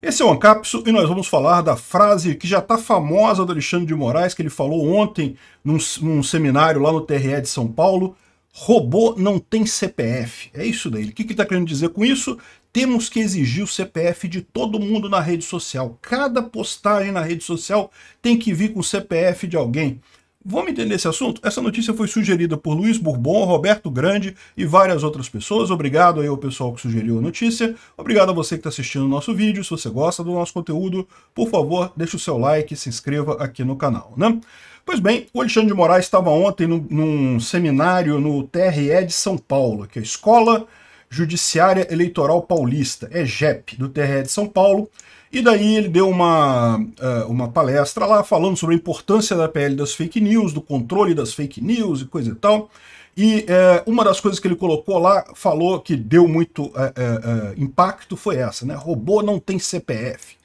Esse é o Ancapso e nós vamos falar da frase que já está famosa do Alexandre de Moraes, que ele falou ontem num, num, seminário lá no TRE de São Paulo. Robô não tem CPF. É isso daí. O que ele está querendo dizer com isso? Temos que exigir o CPF de todo mundo na rede social. Cada postagem na rede social tem que vir com o CPF de alguém. Vamos entender esse assunto? Essa notícia foi sugerida por Luiz Bourbon, Roberto Grande e várias outras pessoas. Obrigado aí ao pessoal que sugeriu a notícia. Obrigado a você que está assistindo o nosso vídeo. Se você gosta do nosso conteúdo, por favor, deixe o seu like e se inscreva aqui no canal, né? Pois bem, o Alexandre de Moraes estava ontem num, num seminário no TRE de São Paulo, que é a Escola Judiciária Eleitoral Paulista, é EGEP, do TRE de São Paulo, e daí ele deu uma, eh, uma palestra lá falando sobre a importância da PL das fake news, do controle das fake news e coisa e tal. E é, uma das coisas que ele colocou lá, falou que deu muito é, é, impacto, foi essa, né? Robô não tem CPF.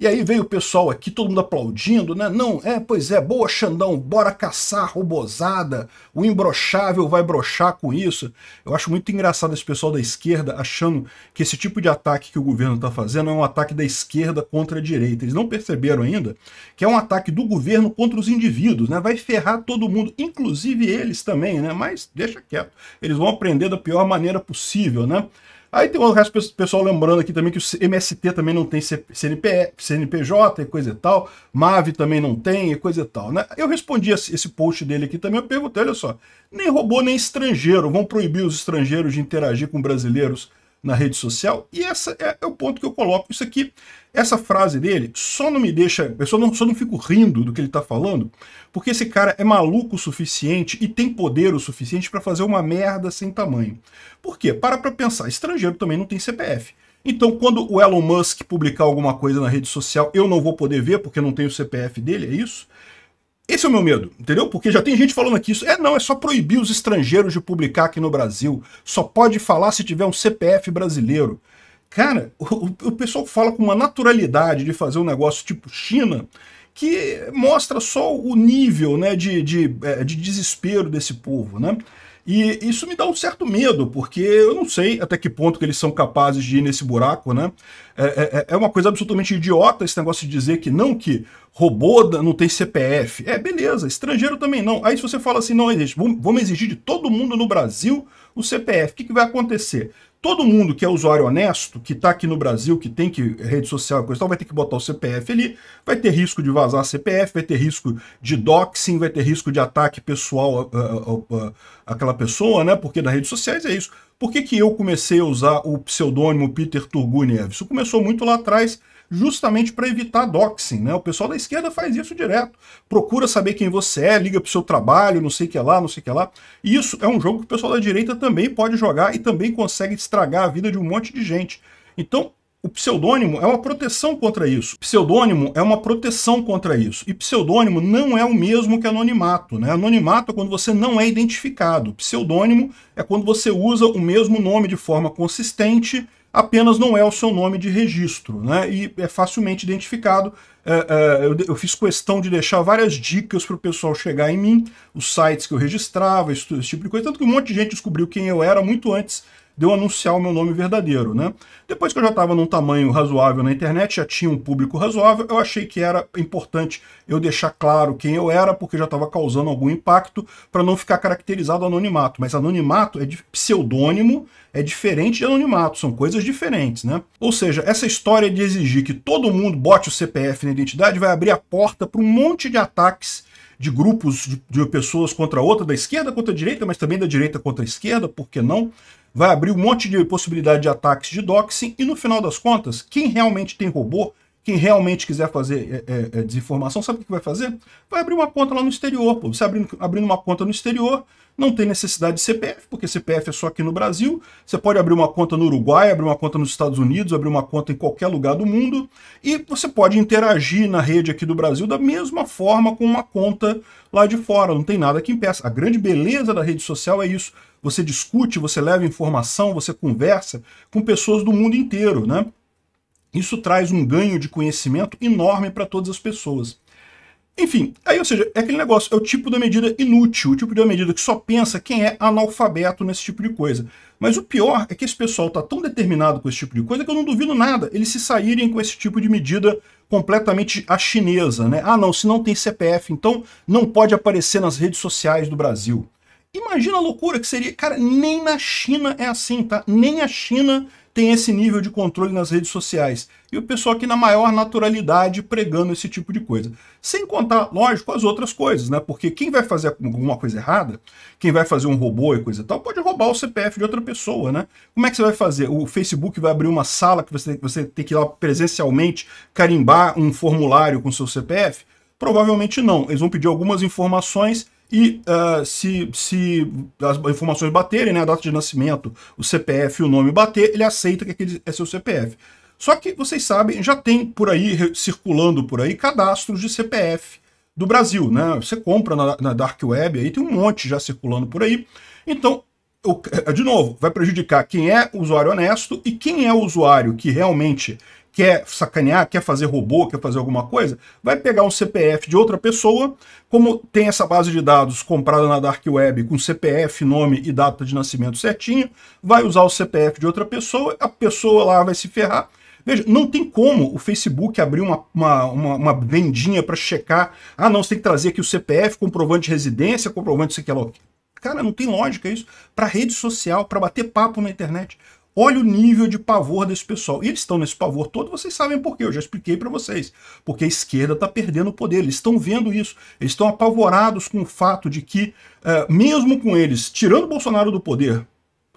E aí veio o pessoal aqui, todo mundo aplaudindo, né? Não, é, pois é, boa Xandão, bora caçar robozada, o imbrochável vai brochar com isso. Eu acho muito engraçado esse pessoal da esquerda achando que esse tipo de ataque que o governo está fazendo é um ataque da esquerda contra a direita. Eles não perceberam ainda que é um ataque do governo contra os indivíduos, né? Vai ferrar todo mundo, inclusive eles também, né? Mas deixa quieto, eles vão aprender da pior maneira possível, né? Aí tem o resto do pessoal lembrando aqui também que o MST também não tem CNP, CNPJ e coisa e tal, MAV também não tem e coisa e tal, né? Eu respondi esse post dele aqui também, eu perguntei, olha só, nem robô nem estrangeiro, vão proibir os estrangeiros de interagir com brasileiros na rede social. E esse é, é, o ponto que eu coloco. Isso aqui, essa frase dele, só não me deixa. Eu só não, só não fico rindo do que ele está falando, porque esse cara é maluco o suficiente e tem poder o suficiente para fazer uma merda sem tamanho. Por quê? Para para pensar. Estrangeiro também não tem CPF. Então, quando o Elon Musk publicar alguma coisa na rede social, eu não vou poder ver porque não tenho o CPF dele, é isso? Esse é o meu medo, entendeu? Porque já tem gente falando aqui isso. É não, é só proibir os estrangeiros de publicar aqui no Brasil. Só pode falar se tiver um CPF brasileiro. Cara, o, o pessoal fala com uma naturalidade de fazer um negócio tipo China que mostra só o nível né, de, de, é, de desespero desse povo, né? E isso me dá um certo medo, porque eu não sei até que ponto que eles são capazes de ir nesse buraco, né? É, é, é, é uma coisa absolutamente idiota esse negócio de dizer que não, que robô não tem CPF. É, beleza, estrangeiro também não. Aí se você fala assim, não, vamos exigir de todo mundo no Brasil o CPF, o que, que vai acontecer? todo mundo que é usuário honesto, que está aqui no Brasil, que tem que rede social coisa tal, vai ter que botar o CPF ali, vai ter risco de vazar CPF, vai ter risco de doxing, vai ter risco de ataque pessoal ah, ah, ah, àquela pessoa, né? Porque nas redes sociais é isso. Por que, que eu comecei a usar o pseudônimo Peter Turgu Neves? Isso começou muito lá atrás, justamente para evitar doxing, né? O pessoal da esquerda faz isso direto. Procura saber quem você é, liga para o seu trabalho, não sei o que lá, não sei o que lá. isso é um jogo que o pessoal da direita também pode jogar e também consegue estragar a vida de um monte de gente. Então, o pseudônimo é uma proteção contra isso. Pseudônimo é uma proteção contra isso. E pseudônimo não é o mesmo que anonimato. Né? Anonimato é quando você não é identificado. Pseudônimo é quando você usa o mesmo nome de forma consistente apenas não é o seu nome de registro, né? E é facilmente identificado. É, é, eu, fiz questão de deixar várias dicas para o pessoal chegar em mim, os sites que eu registrava, esse, tipo de coisa. Tanto que um monte de gente descobriu quem eu era muito antes de eu anunciar o meu nome verdadeiro, né? Depois que eu já estava num tamanho razoável na internet, já tinha um público razoável, eu achei que era importante eu deixar claro quem eu era, porque já estava causando algum impacto para não ficar caracterizado anonimato. Mas anonimato é de pseudônimo, é diferente de anonimato, são coisas diferentes, né? Ou seja, essa história de exigir que todo mundo bote o CPF na identidade vai abrir a porta para um monte de ataques de grupos de, de, pessoas contra outra, da esquerda contra a direita, mas também da direita contra a esquerda, por que não? vai abrir um monte de possibilidade de ataques de doxing e no final das contas, quem realmente tem robô quem realmente quiser fazer é, é, é, desinformação, sabe o que vai fazer? Vai abrir uma conta lá no exterior. Pô. Você abrindo, abrindo uma conta no exterior, não tem necessidade de CPF, porque CPF é só aqui no Brasil. Você pode abrir uma conta no Uruguai, abrir uma conta nos Estados Unidos, abrir uma conta em qualquer lugar do mundo. E você pode interagir na rede aqui do Brasil da mesma forma com uma conta lá de fora. Não tem nada que impeça. A grande beleza da rede social é isso. Você discute, você leva informação, você conversa com pessoas do mundo inteiro, né? Isso traz um ganho de conhecimento enorme para todas as pessoas. Enfim, aí, ou seja, é aquele negócio, é o tipo da medida inútil, o tipo de medida que só pensa quem é analfabeto nesse tipo de coisa. Mas o pior é que esse pessoal está tão determinado com esse tipo de coisa que eu não duvido nada eles se saírem com esse tipo de medida completamente a chinesa, né? Ah, não, se não tem CPF, então não pode aparecer nas redes sociais do Brasil. Imagina a loucura que seria. Cara, nem na China é assim, tá? Nem a China tem esse nível de controle nas redes sociais. E o pessoal aqui na maior naturalidade pregando esse tipo de coisa. Sem contar, lógico, as outras coisas, né? Porque quem vai fazer alguma coisa errada, quem vai fazer um robô e coisa e tal, pode roubar o CPF de outra pessoa, né? Como é que você vai fazer? O Facebook vai abrir uma sala que você, você tem que ir lá presencialmente carimbar um formulário com seu CPF? Provavelmente não. Eles vão pedir algumas informações e uh, se, se as informações baterem, né, a data de nascimento, o CPF e o nome bater, ele aceita que aquele é seu CPF. Só que vocês sabem, já tem por aí, circulando por aí, cadastros de CPF do Brasil, né? Você compra na, na Dark Web, aí tem um monte já circulando por aí. Então, eu, é, de novo, vai prejudicar quem é usuário honesto e quem é o usuário que realmente quer sacanear, quer fazer robô, quer fazer alguma coisa, vai pegar um CPF de outra pessoa, como tem essa base de dados comprada na Dark Web com CPF, nome e data de nascimento certinho, vai usar o CPF de outra pessoa, a pessoa lá vai se ferrar. Veja, não tem como o Facebook abrir uma, uma, uma, uma vendinha para checar. Ah, não, você tem que trazer aqui o CPF, comprovante de residência, comprovante de sei que Cara, não tem lógica isso. Para rede social, para bater papo na internet. Olha o nível de pavor desse pessoal. E eles estão nesse pavor todo, vocês sabem por quê, eu já expliquei para vocês. Porque a esquerda está perdendo o poder, eles estão vendo isso. Eles estão apavorados com o fato de que, eh, mesmo com eles tirando Bolsonaro do poder,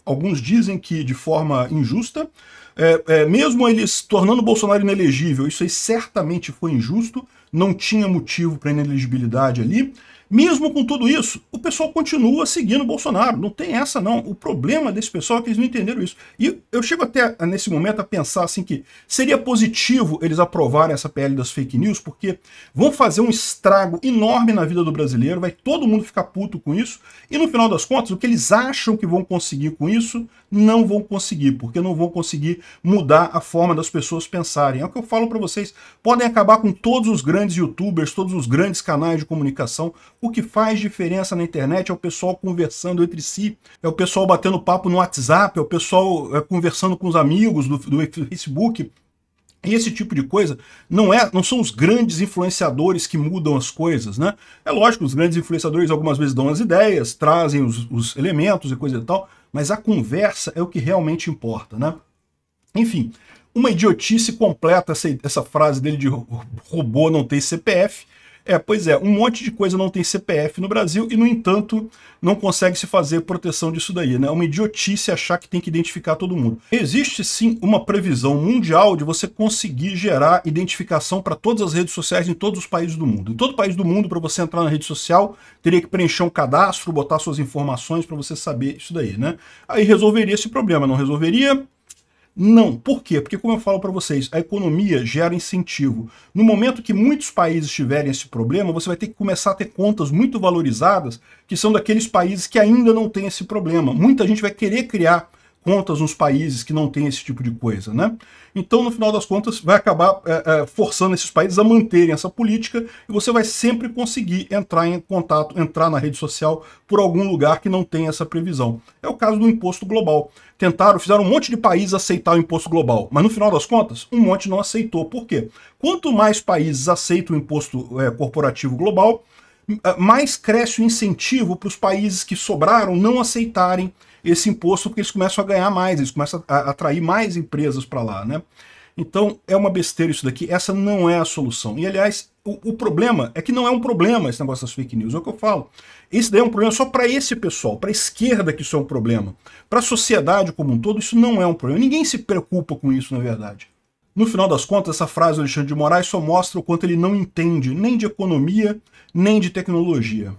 alguns dizem que de forma injusta, é, é, mesmo eles tornando Bolsonaro inelegível, isso aí certamente foi injusto, não tinha motivo para inelegibilidade ali. Mesmo com tudo isso, o pessoal continua seguindo Bolsonaro, não tem essa não. O problema desse pessoal é que eles não entenderam isso. E eu chego até nesse momento a pensar assim que seria positivo eles aprovarem essa PL das fake news, porque vão fazer um estrago enorme na vida do brasileiro, vai todo mundo ficar puto com isso, e no final das contas, o que eles acham que vão conseguir com isso, não vão conseguir, porque não vão conseguir mudar a forma das pessoas pensarem. É o que eu falo para vocês, podem acabar com todos os grandes youtubers, todos os grandes canais de comunicação. O que faz diferença na internet é o pessoal conversando entre si, é o pessoal batendo papo no WhatsApp, é o pessoal é, conversando com os amigos do, do Facebook, e esse tipo de coisa não é, não são os grandes influenciadores que mudam as coisas, né? É lógico, os grandes influenciadores algumas vezes dão as ideias, trazem os, os elementos e coisa e tal, mas a conversa é o que realmente importa, né? Enfim, uma idiotice completa essa, essa frase dele de robô não tem CPF. É, pois é, um monte de coisa não tem CPF no Brasil e, no entanto, não consegue se fazer proteção disso daí, né? É uma idiotice achar que tem que identificar todo mundo. Existe sim uma previsão mundial de você conseguir gerar identificação para todas as redes sociais em todos os países do mundo. Em todo país do mundo, para você entrar na rede social, teria que preencher um cadastro, botar suas informações para você saber isso daí, né? Aí resolveria esse problema, não resolveria? Não. Por quê? Porque, como eu falo para vocês, a economia gera incentivo. No momento que muitos países tiverem esse problema, você vai ter que começar a ter contas muito valorizadas que são daqueles países que ainda não têm esse problema. Muita gente vai querer criar contas nos países que não têm esse tipo de coisa, né? Então, no final das contas, vai acabar é, é, forçando esses países a manterem essa política e você vai sempre conseguir entrar em contato, entrar na rede social por algum lugar que não tem essa previsão. É o caso do imposto global. Tentaram, fizeram um monte de países aceitar o imposto global, mas no final das contas, um monte não aceitou. Por quê? Quanto mais países aceitam o imposto é, corporativo global, ah, mais cresce o incentivo para os países que sobraram não aceitarem esse imposto, porque eles começam a ganhar mais, eles começam a atrair mais empresas para lá, né? Então é uma besteira isso daqui, essa não é a solução. E aliás, o, o, problema é que não é um problema esse negócio das fake news, é o que eu falo. Esse daí é um problema só para esse pessoal, para a esquerda que isso é um problema. Para a sociedade como um todo, isso não é um problema. Ninguém se preocupa com isso, na verdade. No final das contas, essa frase do Alexandre de Moraes só mostra o quanto ele não entende nem de economia, nem de tecnologia.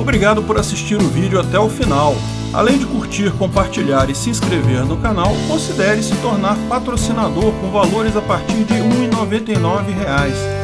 Obrigado por assistir o vídeo até o final. Além de curtir, compartilhar e se inscrever no canal, considere se tornar patrocinador com valores a partir de R$ 1,99